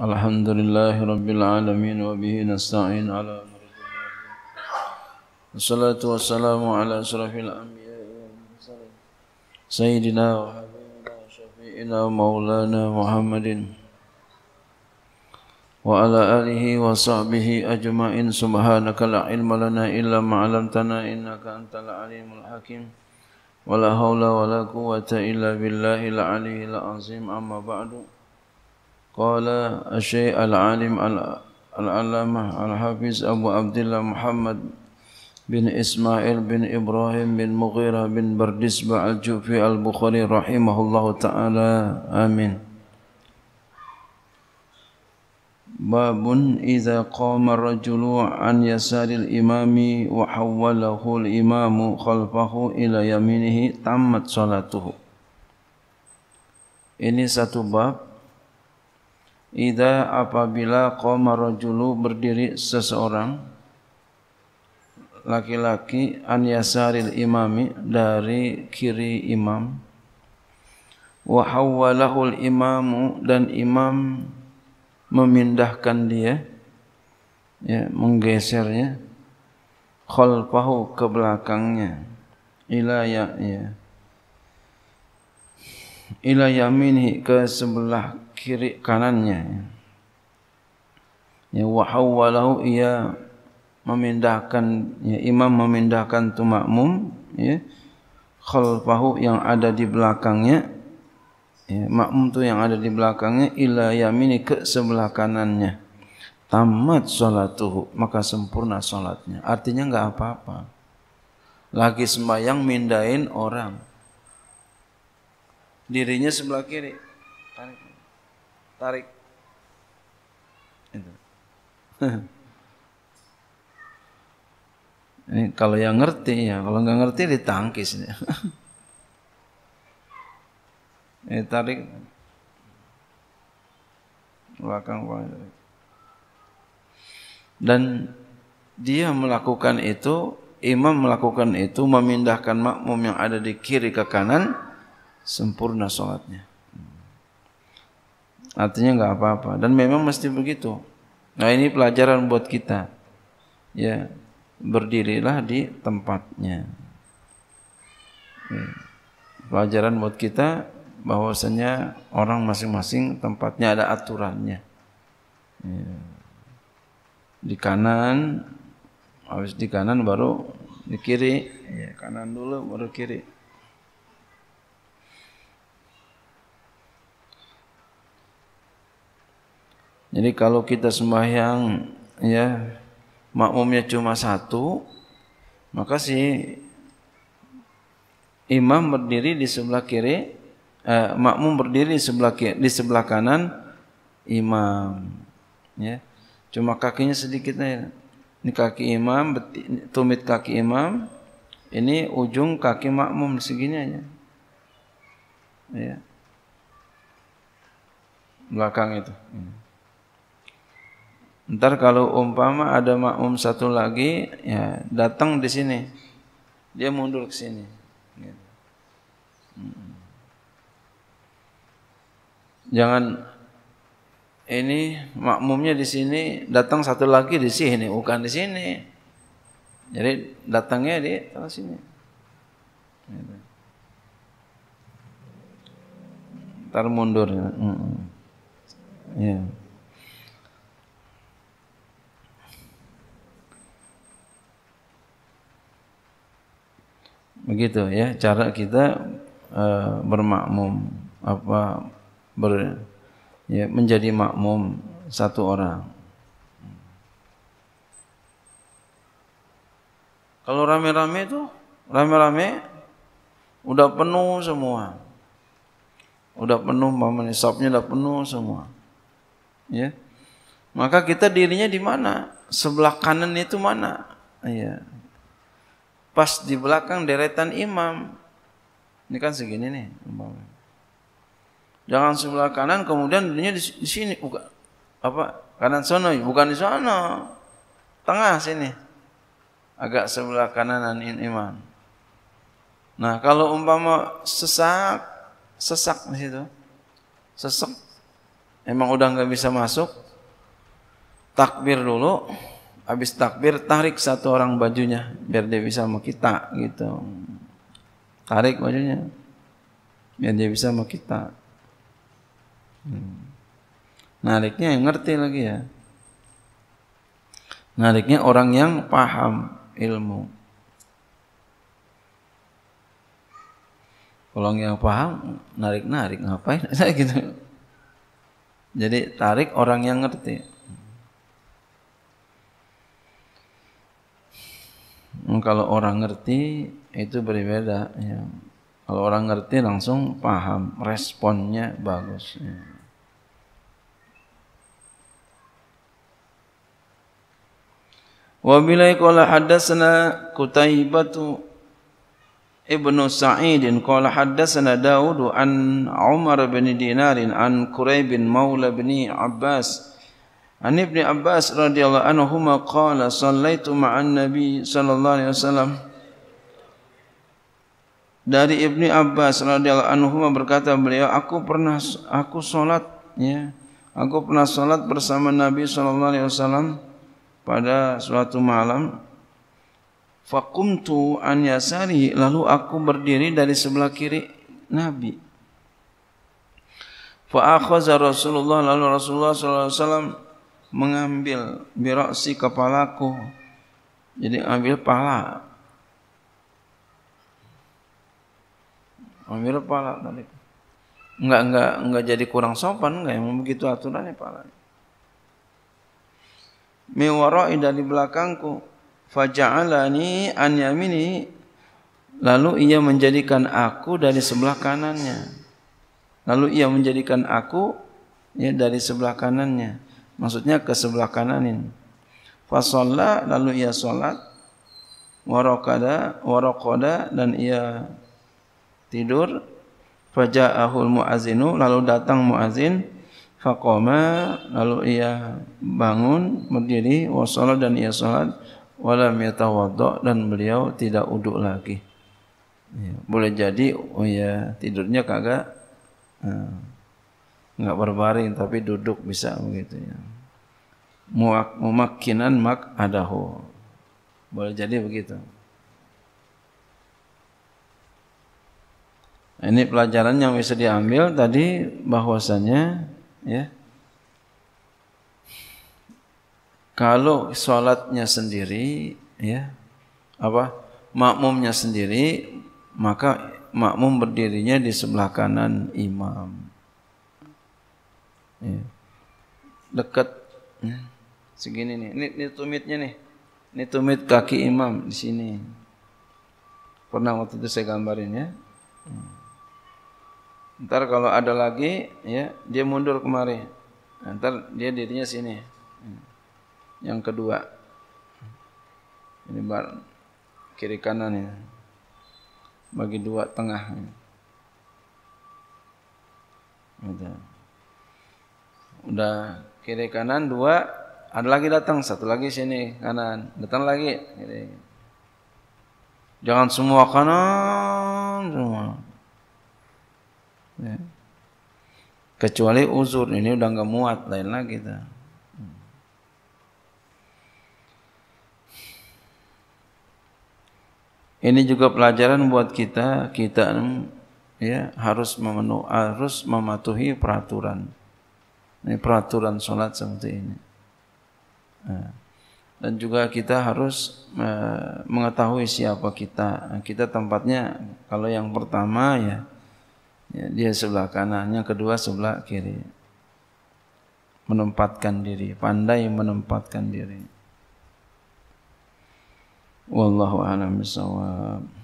الحمد لله رب العالمين وبه نستعين على الصلاة والسلام على أشرف الأنبياء والمرسلين سيدنا وحبيبنا وشفيئنا ومولانا محمد وعلى آله وصحبه أجمعين سبحانك لا علم لنا إلا ما علمتنا إنك أنت العليم الحكيم ولا حول ولا قوة إلا بالله العلي العظيم أما بعد قال الشيخ العالم العلامة الحافظ أبو عبد الله محمد بن إسماعيل بن إبراهيم بن مغيرة بن بردسبة الجوفي البخاري رحمه الله تعالى آمين باب إذا قام الرجل عن يسار الإمام وحوله الإمام خلفه إلى يمينه تمت صلاته Ini satu bab Ida apabila qomarajulu berdiri seseorang laki-laki an yasaril imami dari kiri imam wa hawwalahu imamu dan imam memindahkan dia ya menggesernya khalfahu ke belakangnya ila ya ya ila yaminhi ke sebelah kiri kanannya. Ya wahawalahu ia memindahkan ya, imam memindahkan tu makmum. ya khalfahu yang ada di belakangnya ya makmum tu yang ada di belakangnya ila yamini ke sebelah kanannya tamat salatuhu maka sempurna solatnya. artinya enggak apa-apa lagi sembahyang mindain orang dirinya sebelah kiri tarik. Itu. Ini kalau yang ngerti ya, kalau nggak ngerti ditangkis. Ini tarik belakang Dan dia melakukan itu, imam melakukan itu memindahkan makmum yang ada di kiri ke kanan sempurna sholatnya. Artinya nggak apa-apa dan memang mesti begitu. Nah ini pelajaran buat kita. Ya berdirilah di tempatnya. Ya. Pelajaran buat kita bahwasanya orang masing-masing tempatnya ada aturannya. Ya. Di kanan, habis di kanan baru di kiri, ya, kanan dulu baru kiri. Jadi kalau kita sembahyang ya makmumnya cuma satu, maka si imam berdiri di sebelah kiri, eh, makmum berdiri di sebelah kiri, di sebelah kanan imam. Ya. Cuma kakinya sedikit aja. Ini kaki imam, tumit kaki imam, ini ujung kaki makmum segini aja. Ya. Belakang itu. Ini. Hmm. Ntar kalau umpama ada makmum satu lagi, ya datang di sini, dia mundur ke sini. Gitu. Jangan ini makmumnya di sini, datang satu lagi di sini, bukan di sini. Jadi datangnya di atas sini. Gitu. Ntar mundur. Ya. Yeah. begitu ya cara kita uh, bermakmum apa ber ya, menjadi makmum satu orang kalau rame-rame itu rame-rame udah penuh semua udah penuh paman sopnya udah penuh semua ya maka kita dirinya di mana sebelah kanan itu mana ya pas di belakang deretan imam. Ini kan segini nih. Jangan sebelah kanan kemudian dulunya di, sini bukan apa kanan sono bukan di sana tengah sini agak sebelah kanan imam. Nah kalau umpama sesak sesak di situ sesek emang udah nggak bisa masuk takbir dulu habis takbir tarik satu orang bajunya biar dia bisa sama kita gitu. Tarik bajunya biar dia bisa sama kita. Hmm. Nariknya yang ngerti lagi ya. Nariknya orang yang paham ilmu. Kalau yang paham, narik-narik ngapain? Saya gitu. Jadi tarik orang yang ngerti. kalau orang ngerti itu berbeda. Ya. Kalau orang ngerti langsung paham, responnya bagus. Ya. Wabilai qala haddatsana Qutaibatu Ibnu Sa'idin qala haddatsana Daud an Umar bin Dinarin an Quraib bin Maula bin Abbas An Ibn Abbas radhiyallahu anhu qala sallaitu ma'an Nabi sallallahu alaihi wasallam dari Ibni Abbas radhiyallahu anhu berkata beliau aku pernah aku salat ya aku pernah salat bersama Nabi sallallahu alaihi wasallam pada suatu malam faqumtu an yasari lalu aku berdiri dari sebelah kiri Nabi fa akhadha Rasulullah lalu Rasulullah sallallahu alaihi wasallam mengambil biroksi kepalaku jadi ambil pala ambil pala tadi enggak enggak enggak jadi kurang sopan enggak yang begitu aturannya pala miwarai dari belakangku faja'alani an yamini lalu ia menjadikan aku dari sebelah kanannya lalu ia menjadikan aku ya dari sebelah kanannya Maksudnya ke sebelah kananin. Fasolla lalu ia solat. Warokada, warokoda dan ia tidur. Faja'ahul muazinu lalu datang muazin. Fakoma lalu ia bangun berdiri wasolat dan ia solat walam yatawaddo dan beliau tidak uduk lagi. Ya, boleh jadi oh ya tidurnya kagak eh, nggak berbaring tapi duduk bisa begitu ya. Mumakkinan mak adahu. Boleh jadi begitu. Ini pelajaran yang bisa diambil tadi bahwasanya ya kalau sholatnya sendiri ya apa makmumnya sendiri maka makmum berdirinya di sebelah kanan imam Iya. Dekat. Ya. Segini nih. Ini, ini tumitnya nih. Ini tumit kaki imam di sini. Pernah waktu itu saya gambarin ya. Hmm. Ntar kalau ada lagi ya dia mundur kemari. Nah, ntar dia dirinya sini. Hmm. Yang kedua. Ini bar kiri kanan ya. Bagi dua tengah. Ada. Gitu udah kiri kanan dua ada lagi datang satu lagi sini kanan datang lagi kiri. jangan semua kanan semua ya. kecuali uzur ini udah nggak muat lain lagi kita ini juga pelajaran buat kita kita ya harus memenuhi harus mematuhi peraturan Ini peraturan solat seperti ini. Ya. Dan juga kita harus e, mengetahui siapa kita. Kita tempatnya kalau yang pertama ya, ya dia sebelah kanan, yang kedua sebelah kiri. Menempatkan diri, pandai menempatkan diri. Wallahu a'lam bishawab.